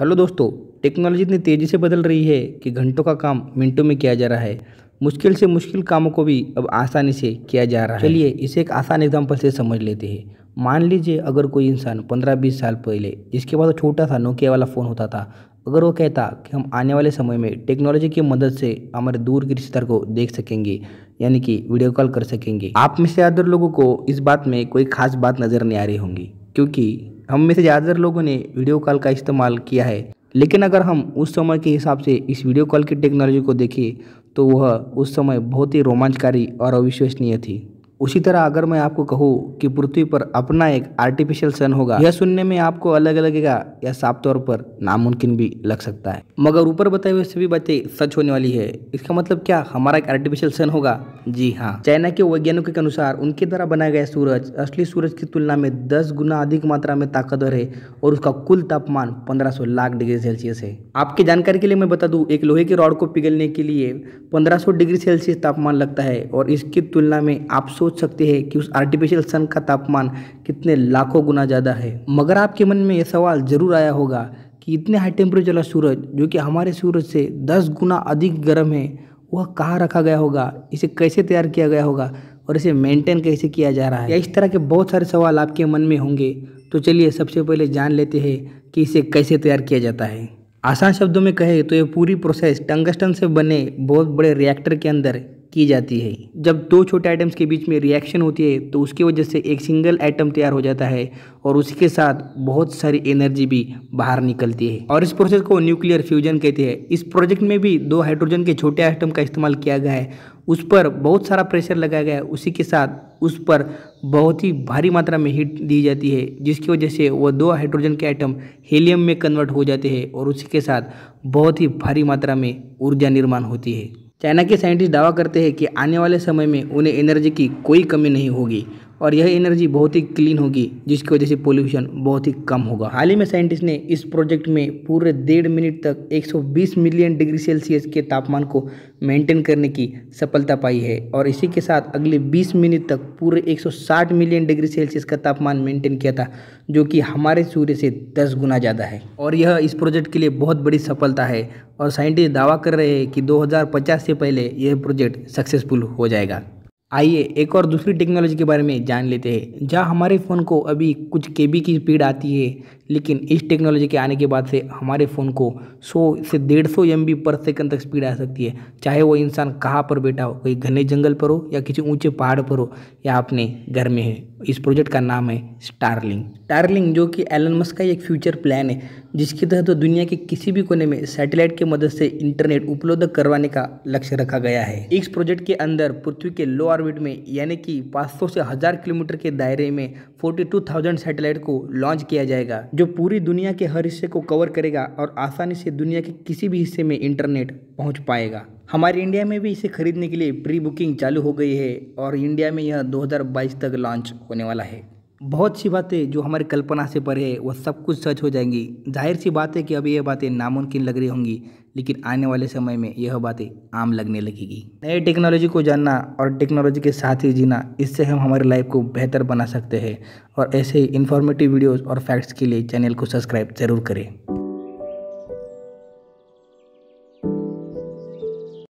hello दोस्तों technology इतनी तेज़ी से बदल रही है कि घंटों का काम मिनटों में किया जा रहा है मुश्किल से मुश्किल कामों को भी अब आसानी से किया जा रहा है चलिए इसे एक आसान एग्जाम्पल से समझ लेते हैं मान लीजिए अगर कोई इंसान 15-20 साल पहले जिसके पास छोटा सा नोकिया वाला फ़ोन होता था अगर वो कहता कि हम आने वाले समय में टेक्नोलॉजी की मदद से हमारे दूर के रिश्तेदार को देख सकेंगे यानी कि वीडियो कॉल कर सकेंगे आप में से अदर लोगों को इस बात में कोई खास बात नज़र नहीं आ रही होंगी क्योंकि हम में से ज़्यादातर लोगों ने वीडियो कॉल का इस्तेमाल किया है लेकिन अगर हम उस समय के हिसाब से इस वीडियो कॉल की टेक्नोलॉजी को देखें तो वह उस समय बहुत ही रोमांचकारी और अविश्वसनीय थी उसी तरह अगर मैं आपको कहूँ कि पृथ्वी पर अपना एक आर्टिफिशियल सन होगा यह सुनने में आपको अलग लगेगा या साफ तौर पर नामुमकिन भी लग सकता है मगर ऊपर बताए हुए सभी बातें सच होने वाली है इसका मतलब क्या हमारा एक आर्टिफिशियल सन होगा जी हाँ चाइना के वैज्ञानिकों के अनुसार उनके द्वारा बनाया गया सूरज असली सूरज की तुलना में दस गुना अधिक मात्रा में ताकतवर है और उसका कुल तापमान पंद्रह लाख डिग्री सेल्सियस है आपकी जानकारी के लिए मैं बता दू एक लोहे के रॉड को पिघलने के लिए पंद्रह डिग्री सेल्सियस तापमान लगता है और इसकी तुलना में आप सो सोच सकते हैं कि उस आर्टिफिशियल सन का तापमान कितने लाखों गुना ज़्यादा है मगर आपके मन में यह सवाल ज़रूर आया होगा कि इतने हाई टेम्परेचर वाला सूरज जो कि हमारे सूरज से दस गुना अधिक गर्म है वह कहाँ रखा गया होगा इसे कैसे तैयार किया गया होगा और इसे मेंटेन कैसे किया जा रहा है या इस तरह के बहुत सारे सवाल आपके मन में होंगे तो चलिए सबसे पहले जान लेते हैं कि इसे कैसे तैयार किया जाता है आसान शब्दों में कहे तो ये पूरी प्रोसेस टंगस्टन से बने बहुत बड़े रिएक्टर के अंदर की जाती है जब दो छोटे आइटम्स के बीच में रिएक्शन होती है तो उसकी वजह से एक सिंगल आइटम तैयार हो जाता है और उसके साथ बहुत सारी एनर्जी भी बाहर निकलती है और इस प्रोसेस को न्यूक्लियर फ्यूजन कहते हैं इस प्रोजेक्ट में भी दो हाइड्रोजन के छोटे आइटम का इस्तेमाल किया गया है उस पर बहुत सारा प्रेशर लगाया गया है उसी के साथ उस पर बहुत ही भारी मात्रा में हीट दी जाती है जिसकी वजह से वह दो हाइड्रोजन के आइटम हीलियम में कन्वर्ट हो जाते हैं और उसी के साथ बहुत ही भारी मात्रा में ऊर्जा निर्माण होती है चाइना के साइंटिस्ट दावा करते हैं कि आने वाले समय में उन्हें एनर्जी की कोई कमी नहीं होगी और यह एनर्जी बहुत ही क्लीन होगी जिसकी वजह से पोल्यूशन बहुत ही कम होगा हाल ही में साइंटिस्ट ने इस प्रोजेक्ट में पूरे डेढ़ मिनट तक 120 मिलियन डिग्री सेल्सियस के तापमान को मेंटेन करने की सफलता पाई है और इसी के साथ अगले 20 मिनट तक पूरे 160 मिलियन डिग्री सेल्सियस का तापमान मेंटेन किया था जो कि हमारे सूर्य से दस गुना ज़्यादा है और यह इस प्रोजेक्ट के लिए बहुत बड़ी सफलता है और साइंटिस्ट दावा कर रहे हैं कि दो से पहले यह प्रोजेक्ट सक्सेसफुल हो जाएगा आइए एक और दूसरी टेक्नोलॉजी के बारे में जान लेते हैं जहाँ हमारे फ़ोन को अभी कुछ के बी की स्पीड आती है लेकिन इस टेक्नोलॉजी के आने के बाद से हमारे फ़ोन को 100 से 150 सौ एम पर सेकंड तक स्पीड आ सकती है चाहे वो इंसान कहाँ पर बैठा हो कोई घने जंगल पर हो या किसी ऊंचे पहाड़ पर हो या अपने घर में है इस प्रोजेक्ट का नाम है स्टारलिंग स्टारलिंग जो कि एलन मस्क का एक फ्यूचर प्लान है जिसके तहत तो दुनिया के किसी भी कोने में सैटेलाइट की मदद से इंटरनेट उपलब्ध करवाने का लक्ष्य रखा गया है इस प्रोजेक्ट के अंदर पृथ्वी के लो ऑर्बिट में यानी कि 500 से हज़ार किलोमीटर के दायरे में 42,000 सैटेलाइट को लॉन्च किया जाएगा जो पूरी दुनिया के हर हिस्से को कवर करेगा और आसानी से दुनिया के किसी भी हिस्से में इंटरनेट पहुंच पाएगा हमारे इंडिया में भी इसे खरीदने के लिए प्री बुकिंग चालू हो गई है और इंडिया में यह दो तक लॉन्च होने वाला है बहुत सी बातें जो हमारी कल्पना से परे है वह सब कुछ सच हो जाएंगी जाहिर सी बात है कि अभी यह बातें नामुमकिन लग रही होंगी लेकिन आने वाले समय में यह बातें आम लगने लगेगी नए टेक्नोलॉजी को जानना और टेक्नोलॉजी के साथ ही जीना इससे हम हमारी लाइफ को बेहतर बना सकते हैं और ऐसे ही इन्फॉर्मेटिव वीडियोज़ और फैक्ट्स के लिए चैनल को सब्सक्राइब ज़रूर करें